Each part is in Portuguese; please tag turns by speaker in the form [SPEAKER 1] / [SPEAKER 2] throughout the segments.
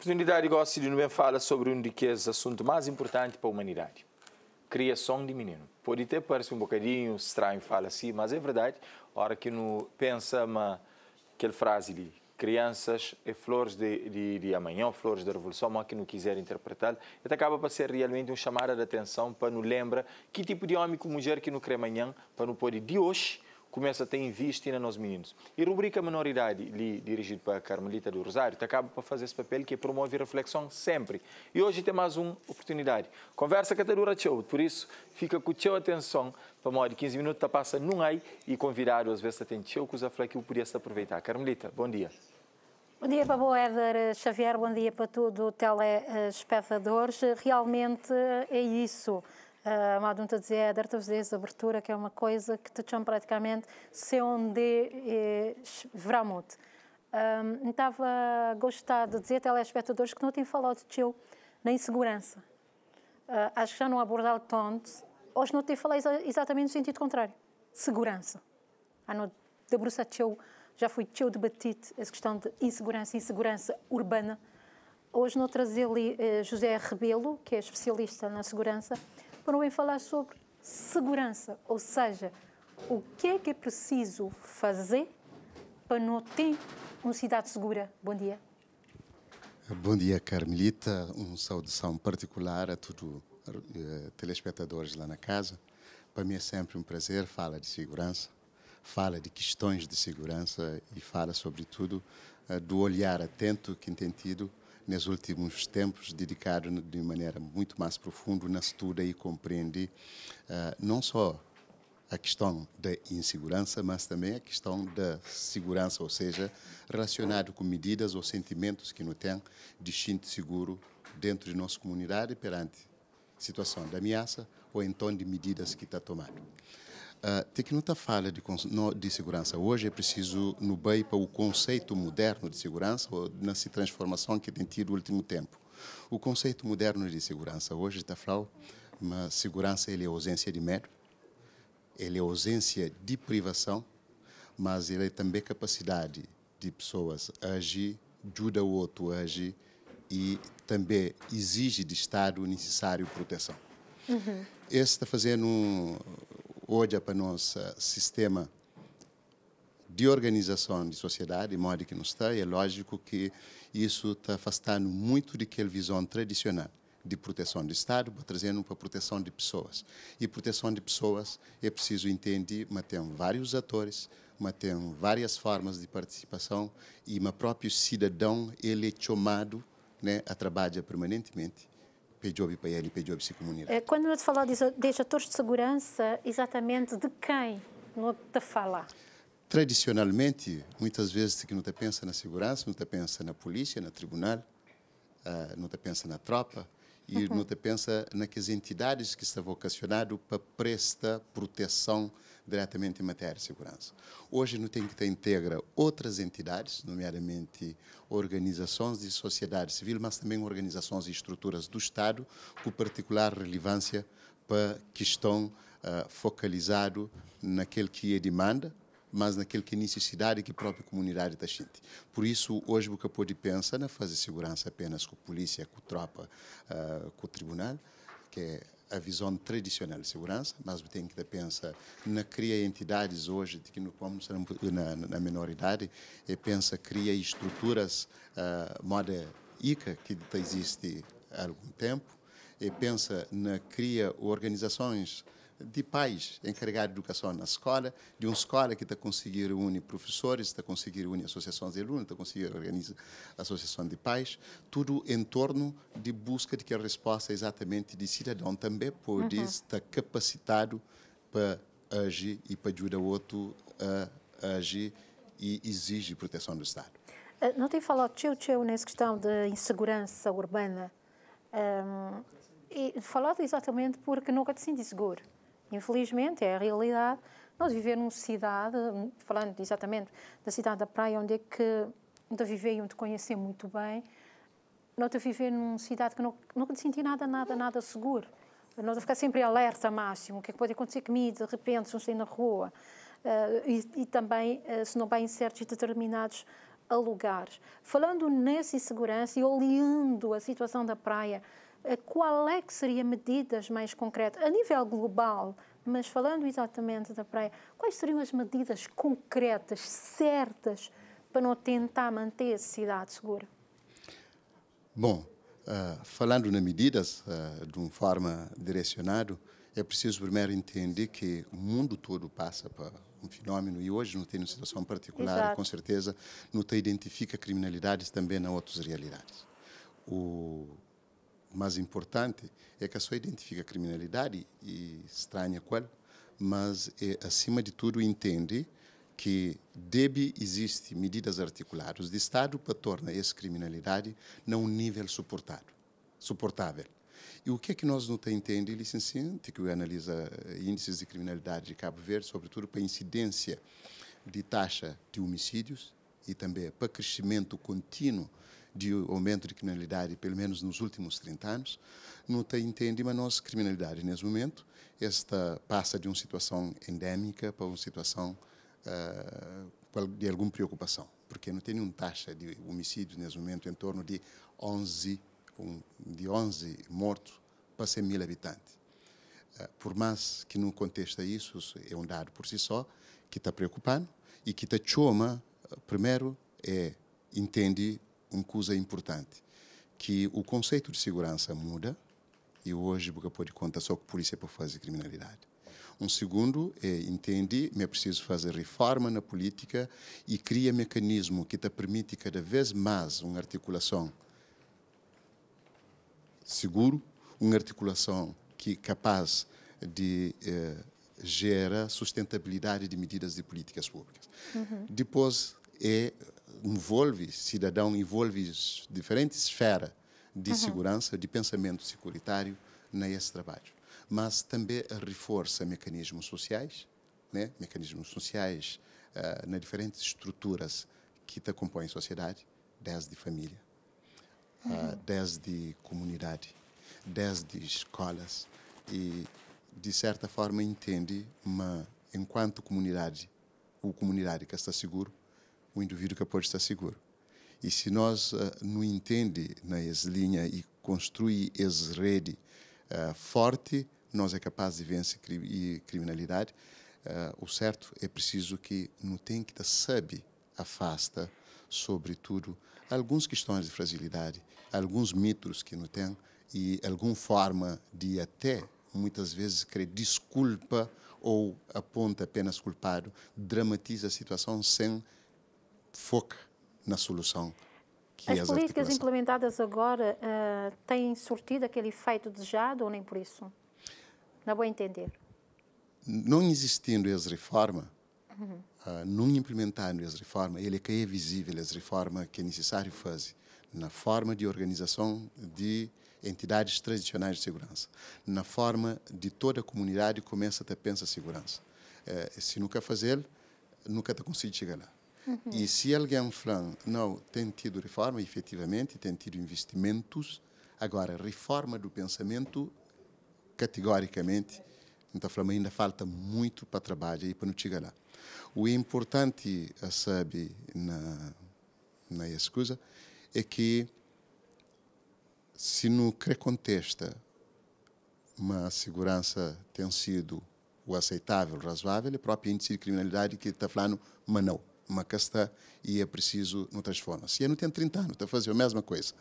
[SPEAKER 1] Oportunidade igual de não bem fala sobre um de que é o assunto mais importante para a humanidade. Criação de menino. Pode até parecer um bocadinho estranho falar assim, mas é verdade. A hora que não pensa uma, aquela frase ali, crianças e é flores de, de, de, amanhã, flores da revolução, mas que não quiser interpretar, até acaba para ser realmente um chamada de atenção para nos lembrar que tipo de homem e mulher que não crê amanhã, para não pôr de hoje começa a ter na nos meninos. E rubrica menoridade li, dirigido para a Carmelita do Rosário, acaba para fazer esse papel que promove reflexão sempre. E hoje tem mais uma oportunidade. Conversa que até dura show, por isso fica com a tua atenção para hora de 15 minutos, tá passa num aí e convidado às vezes tem show que os que eu podia se aproveitar. Carmelita, bom dia.
[SPEAKER 2] Bom dia para o Éder eh, Xavier, bom dia para todo o telespectadores. Eh, Realmente eh, é isso. Uh, ah, Madum está a dizer, abertura, que é uma coisa que te chama praticamente se é onde é vramut. Um, estava gostado de dizer, a telespectadores, que não tinha falado de teu na insegurança. Uh, ah, acho que já não abordaram tanto. Hoje não te falei exatamente no sentido contrário. Segurança. A ah, não debruçar teu já fui teu debatido essa questão de insegurança, insegurança urbana. Hoje não trazer ali eh, José Rebelo, que é especialista na segurança, para não falar sobre segurança, ou seja, o que é que é preciso fazer para não ter uma cidade segura. Bom dia.
[SPEAKER 1] Bom dia, Carmelita. Uma saudação particular a todos os eh, telespectadores lá na casa. Para mim é sempre um prazer falar de segurança, fala de questões de segurança e fala, sobretudo, eh, do olhar atento que tem tido nos últimos tempos, dedicado de maneira muito mais profunda na estuda e compreende uh, não só a questão da insegurança, mas também a questão da segurança, ou seja, relacionado com medidas ou sentimentos que não têm distinto seguro dentro de nossa comunidade perante situação de ameaça ou então de medidas que está tomando. Uh, ah, Tecnuta fala de, de, segurança. Hoje é preciso, no BEI, para o conceito moderno de segurança, nessa transformação que tem tido no último tempo. O conceito moderno de segurança hoje está falando uma segurança ele é ausência de medo, ele é ausência de privação, mas ele é também capacidade de pessoas agir, ajuda o outro a agir e também exige de Estado necessário proteção. Uhum. Esse está fazendo um, Hoje é para o nosso eh, sistema de organização de sociedade, de modo que não está, e é lógico que isso está afastando muito daquela visão tradicional de proteção do Estado, trazendo para a proteção de pessoas. E proteção de pessoas é preciso entender, mas tem vários atores, mas tem várias formas de participação e o próprio cidadão ele é chamado né, a trabalhar permanentemente PJOB e PL, PJOB Comunidade.
[SPEAKER 2] É, quando eu te falar de, atores de segurança, exatamente de quem não te fala?
[SPEAKER 1] Tradicionalmente, muitas vezes que não te pensa na segurança, não te pensa na polícia, na tribunal, ah, não te pensa na tropa, e uhum. nota pensa naquelas entidades que está vocacionado para prestar proteção diretamente em matéria de segurança. Hoje não tem que ter integra outras entidades, nomeadamente organizações de sociedade civil, mas também organizações e estruturas do Estado com particular relevância para que estão uh, focalizado naquele que é demanda mas naquele que é necessidade que a própria comunidade está sente. Por isso, hoje o que de pensar não é fazer segurança apenas com a polícia, com a tropa, uh, com o tribunal, que é a visão tradicional de segurança, mas tem que pensar na cria entidades hoje, de que não vamos na, na minoridade, e é pensa cria estruturas uh, moda ICA, que existe há algum tempo, e é pensa na cria organizações de pais encarregados de educação na escola, de uma escola que está conseguindo unir professores, está conseguindo unir associações de alunos, está conseguindo organizar associação de pais, tudo em torno de busca de que a resposta é exatamente de cidadão também pode uhum. estar capacitado para agir e para ajudar o outro a agir e exige proteção do Estado.
[SPEAKER 2] Eh, não tem falado, tio, tio, nessa questão de insegurança urbana. Um, ehm, e falado exatamente porque nunca te sinto seguro. Infelizmente, é a realidade. Nós viver numa cidade, falando exatamente da cidade da praia, onde é que onde vivi e onde conheci muito bem, nós a viver numa cidade que não, nunca senti nada, nada, nada seguro. Nós a ficar sempre alerta máximo, o que é que pode acontecer comigo, de repente, se não sair na rua. Uh, e, e, também, uh, se não bem, em certos determinados lugares. Falando nessa insegurança e olhando a situação da praia eh, qual é que seria medidas mais concretas, a nível global, mas falando exatamente da praia, quais seriam as medidas concretas, certas, para não tentar manter a cidade segura?
[SPEAKER 1] Bom, uh, falando nas medidas uh, de uma forma direcionada, é preciso primeiro entender que o mundo todo passa para um fenômeno e hoje não tem uma situação particular Exato. e com certeza não te identifica criminalidades também na outras realidades. O, mais importante é que a sua identifica a criminalidade e estranha qual, mas é, acima de tudo entende que deve existir medidas articuladas de Estado para tornar essa criminalidade num nível suportado, suportável. E o que é que nós não entendemos, licenciante, que analisa eh, índices de criminalidade de Cabo Verde, sobretudo para a incidência de taxa de homicídios e também para crescimento contínuo de aumento de criminalidade, pelo menos nos últimos 30 anos, não entende a nossa criminalidade nesse momento esta passa de uma situação endêmica para uma situação uh, de alguma preocupação, porque não tem nenhuma taxa de homicídios nesse momento em torno de 11 um, de 11 mortos para 100 mil habitantes. Uh, por mais que não contexto isso, é um dado por si só que está preocupando e que está chama ah, primeiro é entende uma coisa importante, que o conceito de segurança muda e hoje porque pode contar só que a polícia pode fazer criminalidade. Um segundo é entende, me é preciso fazer reforma na política e cria mecanismo que te permite cada vez mais uma articulação seguro, uma articulação que capaz de eh, gera sustentabilidade de medidas de políticas públicas. Uhum. Depois é envolve cidadão, envolve diferentes esferas de uhum. segurança, de pensamento securitário nesse trabalho. Mas também reforça mecanismos sociais, né? mecanismos sociais uh, eh, nas diferentes estruturas que te compõem a sociedade, desde família, eh, uhum. uh, desde comunidade, desde escolas e, de certa forma, entende uma, enquanto comunidade, o comunidade que está seguro, o indivíduo que pode estar seguro. E se nós uh, não entende nas linhas e construir as rede uh, eh, forte, nós é capaz de vencer cri criminalidade. Uh, o certo é preciso que não tem que sabe afasta, sobretudo alguns questões de fragilidade, alguns mitos que não tem e alguma forma de até muitas vezes crer desculpa ou aponta apenas culpado, dramatiza a situação sem foca na solução que as, as políticas
[SPEAKER 2] implementadas agora uh, têm surtido aquele efeito desejado ou nem por isso? Não vou entender.
[SPEAKER 1] Não existindo as reformas, uhum. uh, não implementando as reformas, ele é que é visível as reformas que é necessário fazer na forma de organização de entidades tradicionais de segurança, na forma de toda a comunidade começa a pensar segurança. Uh, se nunca fazer, nunca está conseguindo chegar lá. Uhum. E se alguém fala, não, tem tido reforma, efetivamente, tem tido investimentos, agora, reforma do pensamento, categoricamente, então falamos, ainda falta muito para trabalhar e para não chegar lá. O importante, eh, sabe, na, na escusa, é que se no CRE contexto uma segurança tem sido o aceitável, razoável, é o próprio índice de criminalidade que está falando, mas não uma casta e é preciso outras formas. E eu não tenho 30 anos, está a fazer a mesma coisa.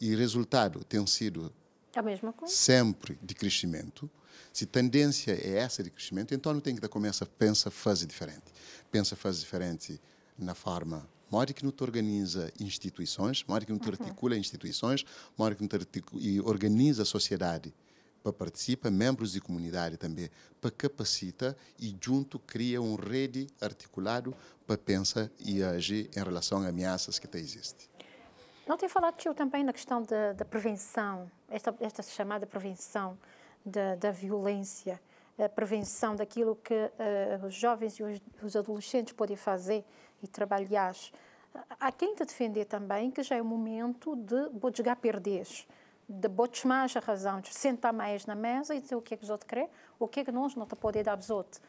[SPEAKER 1] E o resultado tem sido é sempre de crescimento. Se tendência é essa de crescimento, então não tem que dar começa pensa fase diferente. Pensa fase diferente na forma modo que não te organiza instituições, modo que não te uhum. articula instituições, modo que não te organiza a sociedade para participa, membros de comunidade também, para capacita e junto cria um rede articulado para pensar e agir em relação a ameaças que existem.
[SPEAKER 2] Não tem falado, tio, também na questão da, da prevenção, esta, esta, chamada prevenção da, da, violência, a prevenção daquilo que uh, os jovens e os, os, adolescentes podem fazer e trabalhar. Há quem te defender também que já é o momento de vou perderes. perdes de mais a razão de sentar mais na mesa e dizer o que é que os outros querem, o que é que nós não te podemos dar aos outros.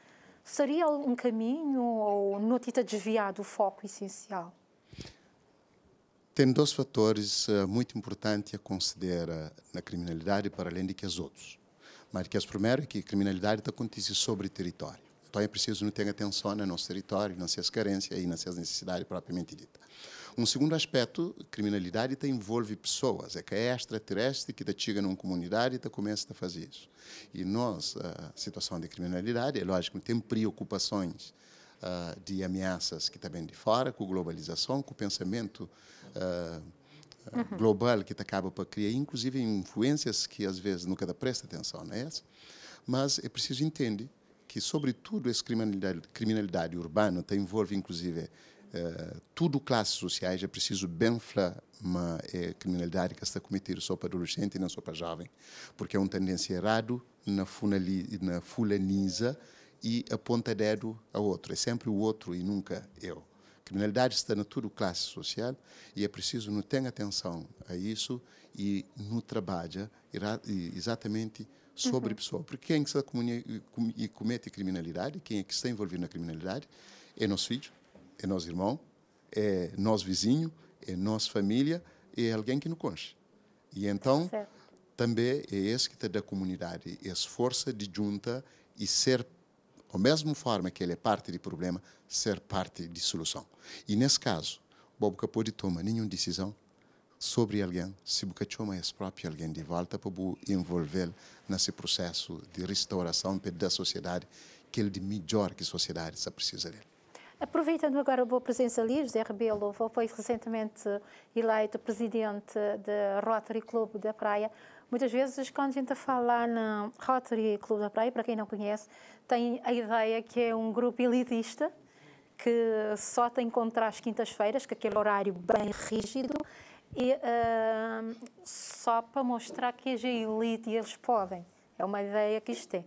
[SPEAKER 2] Seria um caminho ou não te desviar do foco essencial?
[SPEAKER 1] Tem dois fatores uh, muito importantes a considerar eh, na criminalidade, para além de que os outros. Mas que as é primeiro é que a criminalidade está acontecendo sobre território. Então, é preciso não ter atenção né, no nosso território, nas suas carências e nas suas necessidades propriamente ditas. Um segundo aspecto, criminalidade te envolve pessoas, é que é extraterrestre que te chega numa comunidade e te começa a fazer isso. E nós, a situação de criminalidade, é lógico, tem preocupações uh, de ameaças que também tá de fora, com globalização, com o pensamento uh, uhum. global que te acaba para criar, inclusive influências que às vezes nunca te presta atenção, não é Mas é preciso entender que, sobretudo, essa criminalidade, criminalidade urbana envolve, inclusive, eh, tudo classes sociais. É preciso bem uma é criminalidade que está cometida só para adolescente e não só para jovem, porque é uma tendência errada na, funali, na fulaniza e aponta dedo a outro. É sempre o outro e nunca eu. Criminalidade está na tudo classe social e é preciso não ter atenção a isso e no trabalho exatamente sobre uhum. pessoa. Porque quem é está e comete criminalidade, quem é que está envolvido na criminalidade, é nosso filho, é nosso irmão, é nosso vizinho, é nossa família, é alguém que nos conhece. E então, certo. também é esse que está da comunidade, é essa força de junta e ser, da mesma forma que ele é parte de problema, ser parte de solução. E nesse caso, Bob Capô de toma nenhuma decisão sobre alguém, se você chama esse próprio alguém de volta para envolver nesse processo de restauração da sociedade, que ele é de melhor que a sociedade precisa dele.
[SPEAKER 2] Aproveitando agora a boa presença ali, José Rebelo foi recentemente eleito presidente da Rotary Club da Praia. Muitas vezes, quando a gente fala na Rotary Club da Praia, para quem não conhece, tem a ideia que é um grupo elitista que só tem contra as quintas-feiras, que é aquele horário bem rígido, e uh, só para mostrar que a elite eles podem. É uma ideia que isto tem.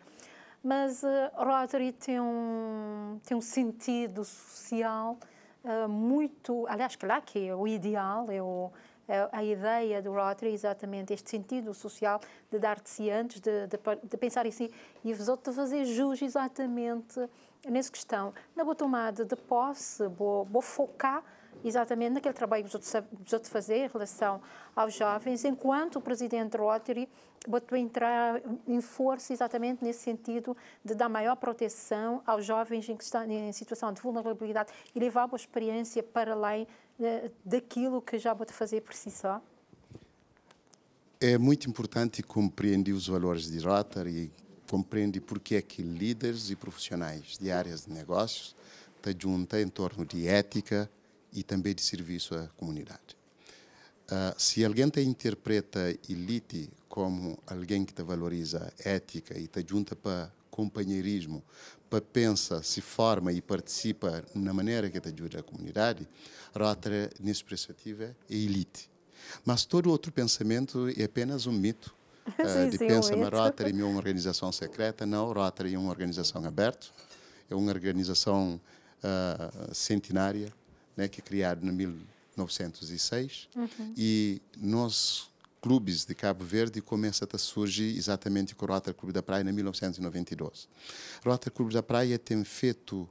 [SPEAKER 2] Mas uh, Rotary tem um, tem um sentido social uh, muito. Aliás, claro que é o ideal, é o, é a ideia do Rotary é exatamente este sentido social de dar te se antes, de, de, de pensar em si e vos outros fazer jus exatamente nessa questão. Na boa tomada de posse, vou, vou focar exatamente naquele trabalho que precisou de fazer em relação aos jovens, enquanto o presidente Rotary bateu entrar em força exatamente nesse sentido de dar maior proteção aos jovens em, em situação de vulnerabilidade e levar a experiência para além eh, daquilo que já pode fazer por si só?
[SPEAKER 1] É muito importante compreender os valores de Rotary compreender porque é que líderes e profissionais de áreas de negócios se juntam em torno de ética, e também de serviço à comunidade. Uh, se alguém te interpreta elite como alguém que te valoriza a ética e te junta para companheirismo, para pensa, se forma e participa na maneira que te ajuda a comunidade, Rotary nessa perspectiva, é elite. Mas todo outro pensamento é apenas um mito. Uh, de sim, pensa, mas Rotary é uma organização secreta. Não, Rotary é uma organização aberta, é uma organização uh, centenária, né, que é criado em 1906, uhum. e nós clubes de Cabo Verde começa a surgir exatamente com o Rotary Clube da Praia em 1992. O Rotary Clube da Praia tem feito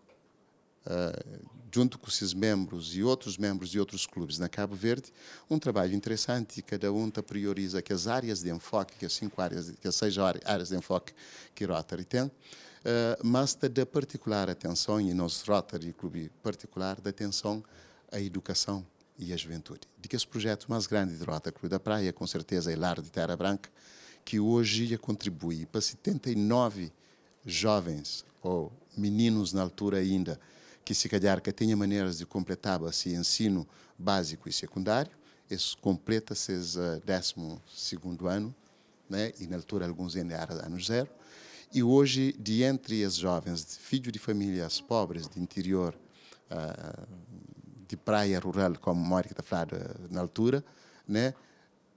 [SPEAKER 1] uh, junto com seus membros e outros membros de outros clubes na Cabo Verde, um trabalho interessante. Cada um prioriza que as áreas de enfoque, que as cinco áreas, que as seis áreas de enfoque que o Rotary tem, eh, mas de particular atenção, e nosso Rotary Clube particular, de atenção à educação e à juventude. De que esse projeto mais grande de Rotary Clube da Praia, com certeza, é Lar de Terra Branca, que hoje contribui para 79 jovens ou meninos na altura ainda, que se calhar que tenha maneiras de completar esse ensino básico e secundário, esse completa-se eh, décimo segundo ano, né? e na altura alguns ainda eram anos zero, e hoje, de entre as jovens, filhos filho de famílias pobres, de interior, uh, de praia rural, como Mórica está falando ah, na altura, né,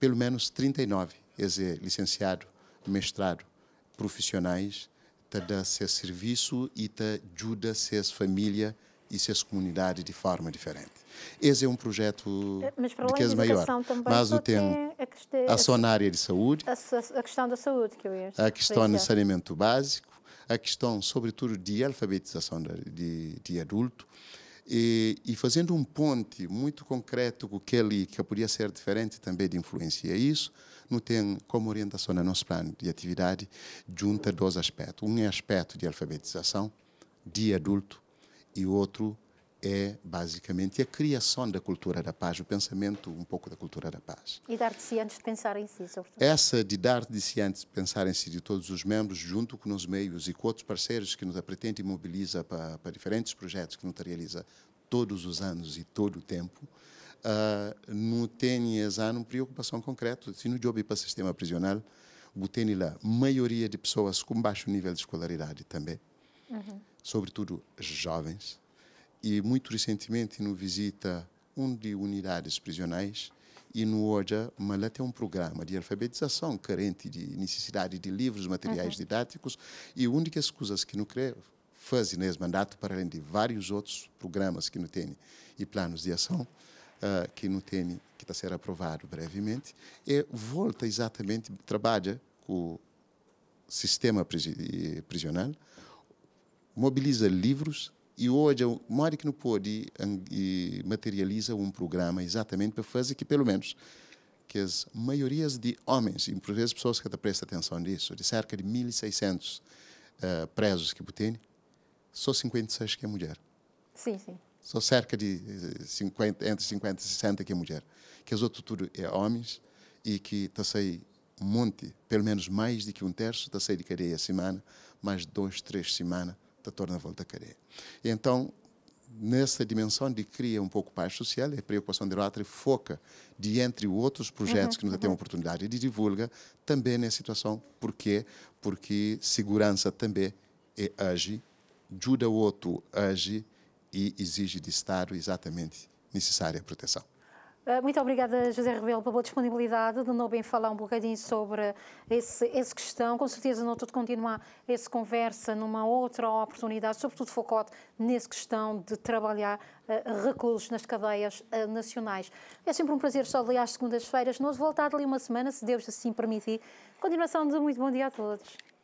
[SPEAKER 1] pelo menos 39 é licenciado, mestrado, profissionais, está a dar serviço e está ajuda a família e se as comunidades de forma diferente. Esse é um projeto eh, Mas, de queijo maior. Mas o tem
[SPEAKER 2] a, na sua
[SPEAKER 1] área de saúde.
[SPEAKER 2] A, questão da saúde que eu ia A questão do saneamento
[SPEAKER 1] básico, a questão, sobretudo, de alfabetização de, de adulto. E, e, fazendo um ponte muito concreto com aquele é que podia ser diferente também de influencia isso, não tem como orientação no nosso plano de atividade junta dois aspectos. Um é aspecto de alfabetização de adulto e o outro é basicamente a criação da cultura da paz, o pensamento um pouco da cultura da paz.
[SPEAKER 2] E dar de si antes de pensar em si, sobretudo. Essa
[SPEAKER 1] de dar de si antes de pensar em si de todos os membros, junto com os meios e com outros parceiros que nos pretende e mobiliza para, para, diferentes projetos que nos realiza todos os anos e todo o tempo, uh, ah, não tem exame não preocupação concreta. Se no job para o sistema prisional, botei lá maioria de pessoas com baixo nível de escolaridade também. Uhum sobretudo jovens, e muito recentemente no Visita, um de unidades prisionais, e no OJA, Malé tem um programa de alfabetização carente de necessidade de livros, materiais uhum. didáticos, e uma das coisas que não crê faz nesse mandato, para além de vários outros programas que não tem e planos de ação, uh, que não tem, que está a ser aprovado brevemente, é volta exatamente, trabalha com o sistema eh, prisional, mobiliza livros e hoje a que não pode materializa um programa exatamente para fazer que pelo menos que as maiorias de homens, e por vezes pessoas que prestam atenção nisso, de cerca de 1.600 uh, eh, presos que tem, só 56 que é mulher. Sim, sim. Só cerca de 50, eh, entre 50 e 60 que é mulher. Que as outras tudo é homens e que está sair um monte, pelo menos mais do que um terço, está sair de cadeia a semana, mais dois, três semanas torna volta a caré. Então, nessa dimensão de cria um pouco paz social, a preocupação de Rotary foca, de entre outros projetos uhum, que nos uhum. têm a oportunidade de divulga, também nessa situação. Por quê? Porque segurança também é age, ajuda o outro age e exige de Estado exatamente necessária proteção.
[SPEAKER 2] Ah, muito obrigada, José Rebelo, pela disponibilidade de novo em falar um bocadinho sobre esse, essa questão. Com certeza, não estou de continuar essa conversa numa outra oportunidade, sobretudo focado nessa questão de trabalhar uh, nas cadeias uh, nacionais. É sempre um prazer só ali às segundas-feiras. Nós voltar ali uma semana, se Deus assim permitir. Continuação de muito bom dia a todos.